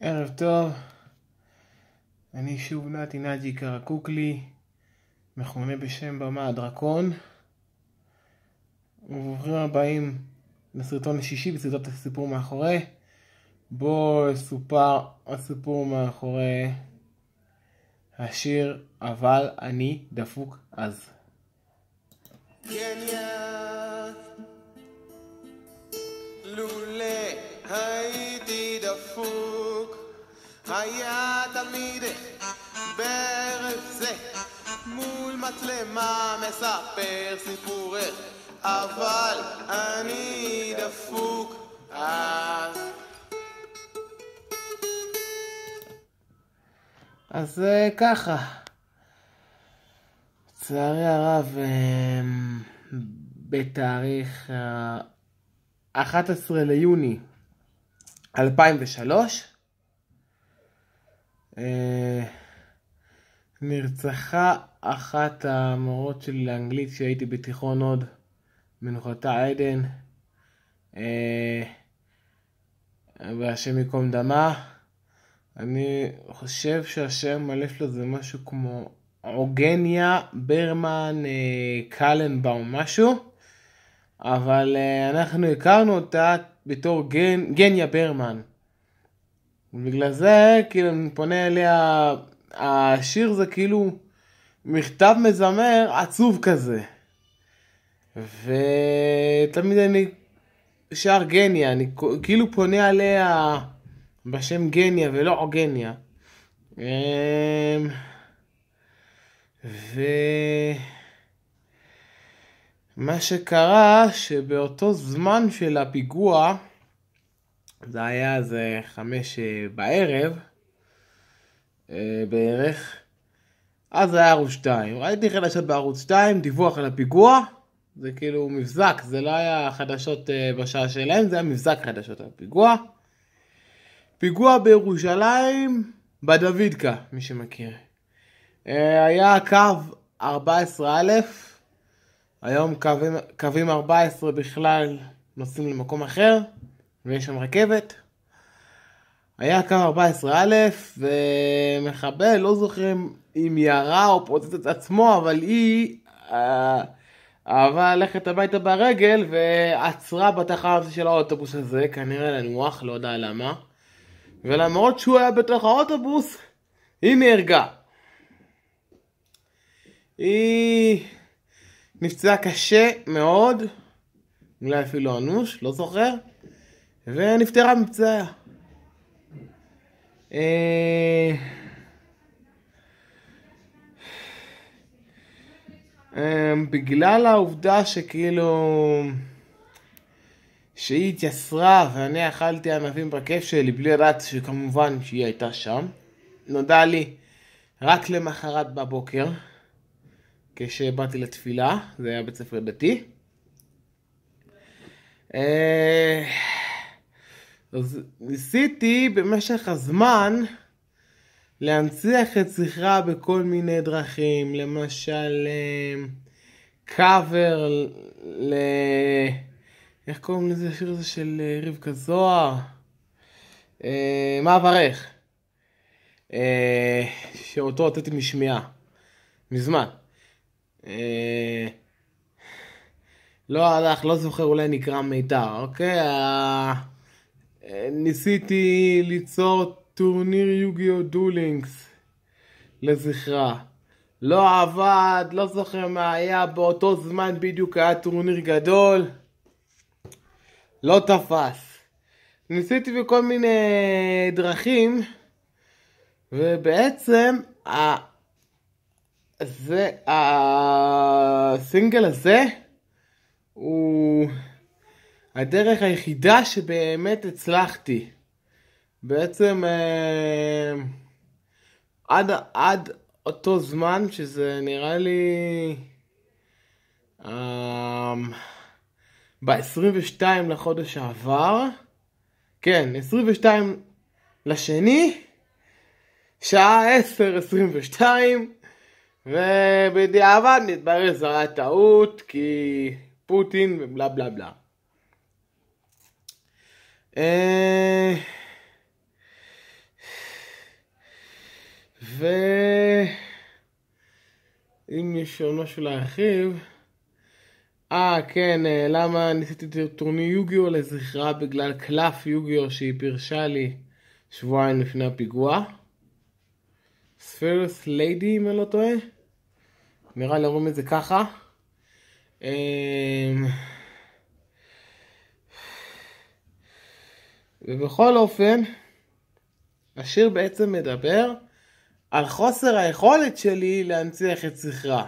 ערב טוב, אני שוב נתי נג'י קרקוקלי, מכונה בשם במה הדרקון, וברוכים הבאים לסרטון השישי בסרטות הסיפור מאחורי, בו סופר הסיפור מאחורי השיר אבל אני דפוק אז. Yeah, כן, לולא תפקידך בערב זה מול מצלמה מספר סיפורך אבל אני דפוק אז אז אה, ככה לצערי הרב אה, בתאריך 11 אה, ליוני 2003 אה, נרצחה אחת המורות שלי לאנגלית שהייתי בתיכון עוד, מנוחתה עדן, אה, והשם ייקום דמה. אני חושב שהשם מלא שלו זה משהו כמו עוגניה, ברמן, אה, קלנבאום, משהו, אבל אנחנו הכרנו אותה בתור גן, גניה ברמן. ובגלל זה, כאילו, אני פונה אליה, השיר זה כאילו מכתב מזמר עצוב כזה. ותמיד אני שר גניה, אני כאילו פונה עליה בשם גניה ולא עוגניה. אמ, ומה שקרה שבאותו זמן של הפיגוע זה היה אז חמש אה, בערב אה, בערך. אז זה היה ערוץ 2. ראיתי חדשות בערוץ 2, דיווח על הפיגוע. זה כאילו מבזק, זה לא היה חדשות אה, בשעה שלהם, זה היה מבזק חדשות על הפיגוע. פיגוע בירושלים, בדוידקה, מי שמכיר. היה קו 14א, היום קווים, קווים 14 בכלל נוסעים למקום אחר. ויש שם רכבת. היה קו 14א, ומחבל, לא זוכרים אם ירה או פוצץ את עצמו, אבל היא אה, אהבה ללכת הביתה ברגל, ועצרה בתחנה של האוטובוס הזה, כנראה לנוח, לא יודע למה. ולמרות שהוא היה בתוך האוטובוס, היא נהרגה. היא נפצעה קשה מאוד, אולי אפילו אנוש, לא זוכר. ונפטרה מפצעיה. אה, אה, בגלל העובדה שכאילו שהיא התייסרה ואני אכלתי ענבים בכיף שלי בלי לדעת שכמובן שהיא הייתה שם נודע לי רק למחרת בבוקר כשבאתי לתפילה זה היה בית ספר דתי אה, אז ניסיתי במשך הזמן להנציח את זכרה בכל מיני דרכים, למשל קאבר אה, ל... איך קוראים לזה השיר הזה של אה, רבקה זוהר? אה, מה אברך? שאותו הוצאתי משמיעה, מזמן. לא הלך, לא זוכר, אולי נקרא מיתר, אוקיי? ניסיתי ליצור טורניר יוגיו דולינגס לזכרה. לא עבד, לא זוכר מה היה, באותו זמן בדיוק היה טורניר גדול. לא תפס. ניסיתי בכל מיני דרכים, ובעצם ה... זה הסינגל הזה הוא... הדרך היחידה שבאמת הצלחתי. בעצם אה, עד, עד אותו זמן, שזה נראה לי... אה, ב-22 לחודש שעבר, כן, 22 לשני, שעה 10, 22, ובדיעבד נתברר שזו הייתה טעות, כי פוטין ובלה בלה בלה. אה, ואם יש עוד משהו להרחיב... אה, כן, אה, למה ניסיתי את טורני יוגיו לזכרה בגלל קלף יוגיו שהיא פירשה לי שבועיים לפני הפיגוע. ספירס ליידי, אם אני לא טועה. נראה לי אומרים את זה ככה. אה, ובכל אופן, השיר בעצם מדבר על חוסר היכולת שלי להנציח את זכרה.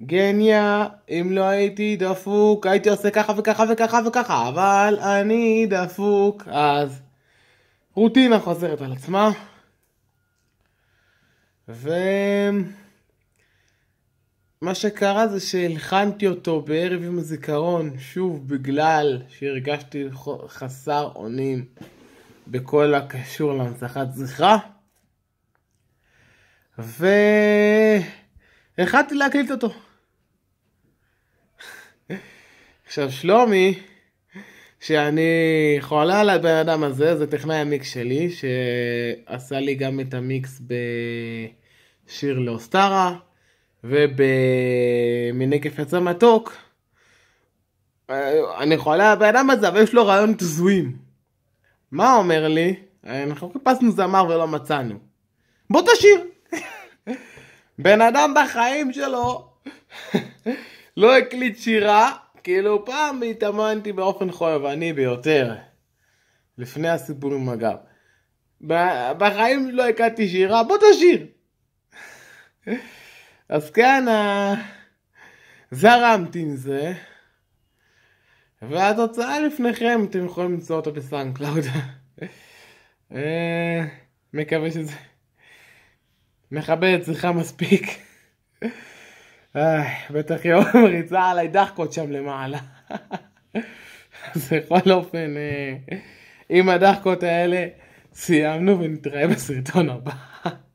גניה, אם לא הייתי דפוק, הייתי עושה ככה וככה וככה וככה, אבל אני דפוק, אז רוטינה חוזרת על עצמה. ו... מה שקרה זה שהלחנתי אותו בערב עם הזיכרון, שוב, בגלל שהרגשתי חסר אונים בכל הקשור להנצחת זכרה. והחלטתי להקליט אותו. עכשיו, שלומי, שאני חולה על הבן אדם הזה, זה טכנאי המיקס שלי, שעשה לי גם את המיקס בשיר לאוסטרה. ובמנגף יצא מתוק, אה, אני חולה הבן אדם הזה, אבל יש לו רעיון תזויים. מה אומר לי? אה, אנחנו חיפשנו זמר ולא מצאנו. בוא תשאיר. בן אדם בחיים שלו לא הקליט שירה, כאילו פעם התאמנתי באופן חויבני ביותר. לפני הסיפור עם הגב. בחיים לא הקלטתי שירה, בוא תשאיר. אז כן, אה, זרמתי עם זה, והתוצאה לפניכם, אתם יכולים למצוא אותה קלאוד. אה, מקווה שזה מכבד אצלך מספיק. אה, בטח יום ריצה עליי דחקות שם למעלה. אז בכל אופן, עם הדחקות האלה סיימנו ונתראה בסרטון הבא.